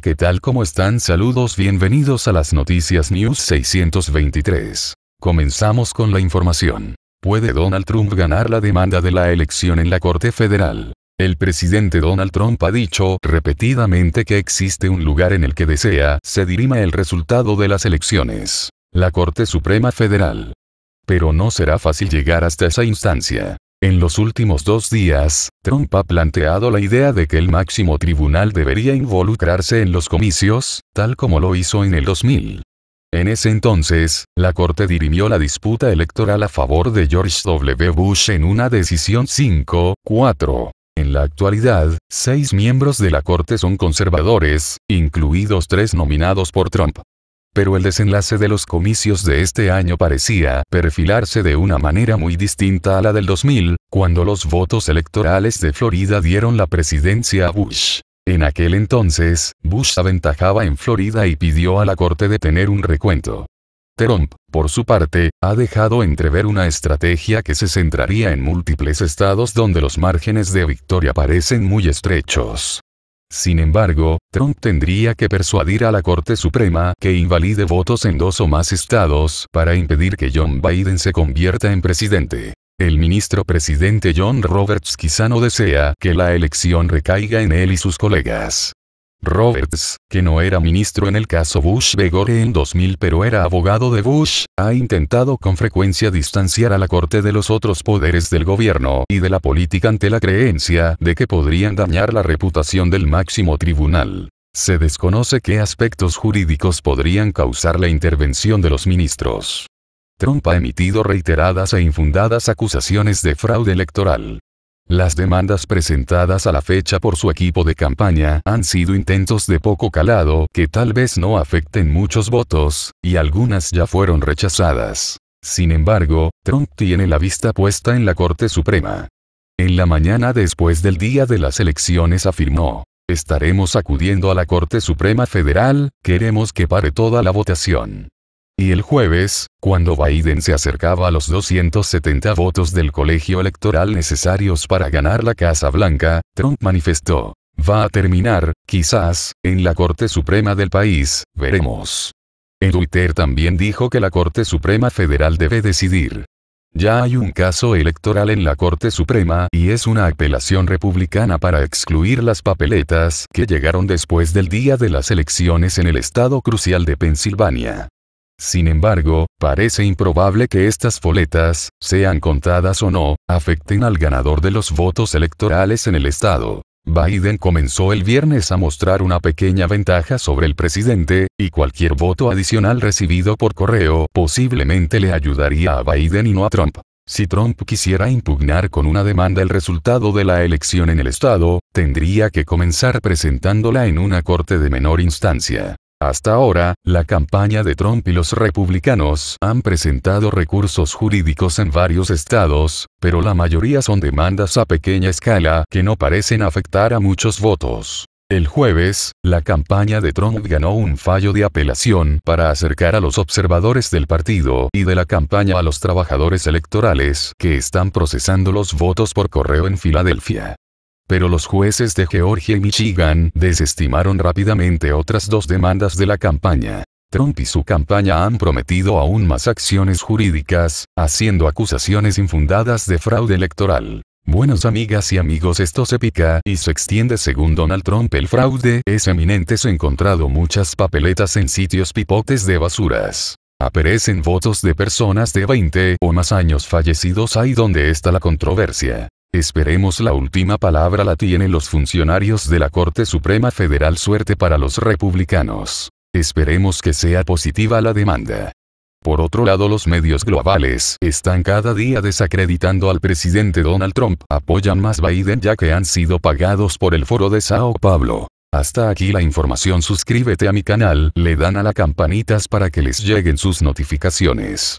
que qué tal como están saludos bienvenidos a las noticias News 623. Comenzamos con la información. ¿Puede Donald Trump ganar la demanda de la elección en la Corte Federal? El presidente Donald Trump ha dicho repetidamente que existe un lugar en el que desea se dirima el resultado de las elecciones, la Corte Suprema Federal. Pero no será fácil llegar hasta esa instancia. En los últimos dos días, Trump ha planteado la idea de que el máximo tribunal debería involucrarse en los comicios, tal como lo hizo en el 2000. En ese entonces, la Corte dirimió la disputa electoral a favor de George W. Bush en una decisión 5-4. En la actualidad, seis miembros de la Corte son conservadores, incluidos tres nominados por Trump. Pero el desenlace de los comicios de este año parecía perfilarse de una manera muy distinta a la del 2000, cuando los votos electorales de Florida dieron la presidencia a Bush. En aquel entonces, Bush aventajaba en Florida y pidió a la Corte detener un recuento. Trump, por su parte, ha dejado entrever una estrategia que se centraría en múltiples estados donde los márgenes de victoria parecen muy estrechos. Sin embargo, Trump tendría que persuadir a la Corte Suprema que invalide votos en dos o más estados para impedir que John Biden se convierta en presidente. El ministro presidente John Roberts quizá no desea que la elección recaiga en él y sus colegas. Roberts, que no era ministro en el caso Bush Begore en 2000 pero era abogado de Bush, ha intentado con frecuencia distanciar a la Corte de los otros poderes del gobierno y de la política ante la creencia de que podrían dañar la reputación del máximo tribunal. Se desconoce qué aspectos jurídicos podrían causar la intervención de los ministros. Trump ha emitido reiteradas e infundadas acusaciones de fraude electoral. Las demandas presentadas a la fecha por su equipo de campaña han sido intentos de poco calado que tal vez no afecten muchos votos, y algunas ya fueron rechazadas. Sin embargo, Trump tiene la vista puesta en la Corte Suprema. En la mañana después del día de las elecciones afirmó, estaremos acudiendo a la Corte Suprema Federal, queremos que pare toda la votación. Y el jueves, cuando Biden se acercaba a los 270 votos del colegio electoral necesarios para ganar la Casa Blanca, Trump manifestó, va a terminar, quizás, en la Corte Suprema del país, veremos. En Twitter también dijo que la Corte Suprema Federal debe decidir. Ya hay un caso electoral en la Corte Suprema y es una apelación republicana para excluir las papeletas que llegaron después del día de las elecciones en el estado crucial de Pensilvania. Sin embargo, parece improbable que estas foletas, sean contadas o no, afecten al ganador de los votos electorales en el estado. Biden comenzó el viernes a mostrar una pequeña ventaja sobre el presidente, y cualquier voto adicional recibido por correo posiblemente le ayudaría a Biden y no a Trump. Si Trump quisiera impugnar con una demanda el resultado de la elección en el estado, tendría que comenzar presentándola en una corte de menor instancia. Hasta ahora, la campaña de Trump y los republicanos han presentado recursos jurídicos en varios estados, pero la mayoría son demandas a pequeña escala que no parecen afectar a muchos votos. El jueves, la campaña de Trump ganó un fallo de apelación para acercar a los observadores del partido y de la campaña a los trabajadores electorales que están procesando los votos por correo en Filadelfia. Pero los jueces de Georgia y Michigan desestimaron rápidamente otras dos demandas de la campaña. Trump y su campaña han prometido aún más acciones jurídicas, haciendo acusaciones infundadas de fraude electoral. Buenas amigas y amigos, esto se pica y se extiende según Donald Trump. El fraude es eminente. Se han encontrado muchas papeletas en sitios pipotes de basuras. Aparecen votos de personas de 20 o más años fallecidos. Ahí donde está la controversia. Esperemos la última palabra la tienen los funcionarios de la Corte Suprema Federal. Suerte para los republicanos. Esperemos que sea positiva la demanda. Por otro lado, los medios globales están cada día desacreditando al presidente Donald Trump, apoyan más Biden ya que han sido pagados por el foro de Sao Paulo. Hasta aquí la información, suscríbete a mi canal, le dan a la campanitas para que les lleguen sus notificaciones.